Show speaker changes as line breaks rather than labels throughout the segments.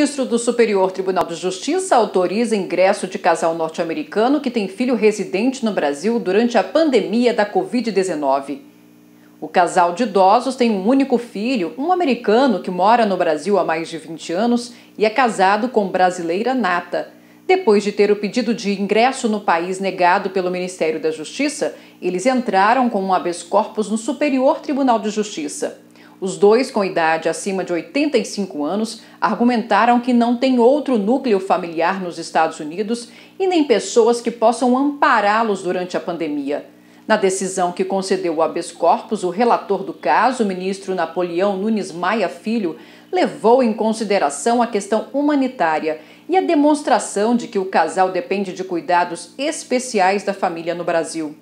ministro do Superior Tribunal de Justiça autoriza ingresso de casal norte-americano que tem filho residente no Brasil durante a pandemia da Covid-19. O casal de idosos tem um único filho, um americano que mora no Brasil há mais de 20 anos e é casado com brasileira nata. Depois de ter o pedido de ingresso no país negado pelo Ministério da Justiça, eles entraram com um habeas corpus no Superior Tribunal de Justiça. Os dois, com idade acima de 85 anos, argumentaram que não tem outro núcleo familiar nos Estados Unidos e nem pessoas que possam ampará-los durante a pandemia. Na decisão que concedeu o habeas corpus, o relator do caso, o ministro Napoleão Nunes Maia Filho, levou em consideração a questão humanitária e a demonstração de que o casal depende de cuidados especiais da família no Brasil.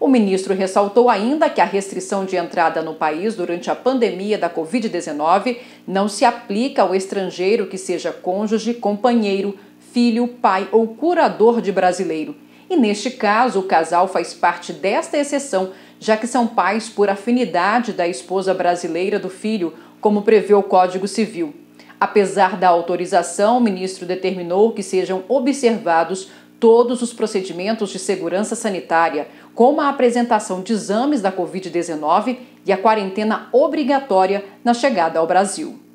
O ministro ressaltou ainda que a restrição de entrada no país durante a pandemia da Covid-19 não se aplica ao estrangeiro que seja cônjuge, companheiro, filho, pai ou curador de brasileiro. E neste caso, o casal faz parte desta exceção, já que são pais por afinidade da esposa brasileira do filho, como prevê o Código Civil. Apesar da autorização, o ministro determinou que sejam observados todos os procedimentos de segurança sanitária, como a apresentação de exames da Covid-19 e a quarentena obrigatória na chegada ao Brasil.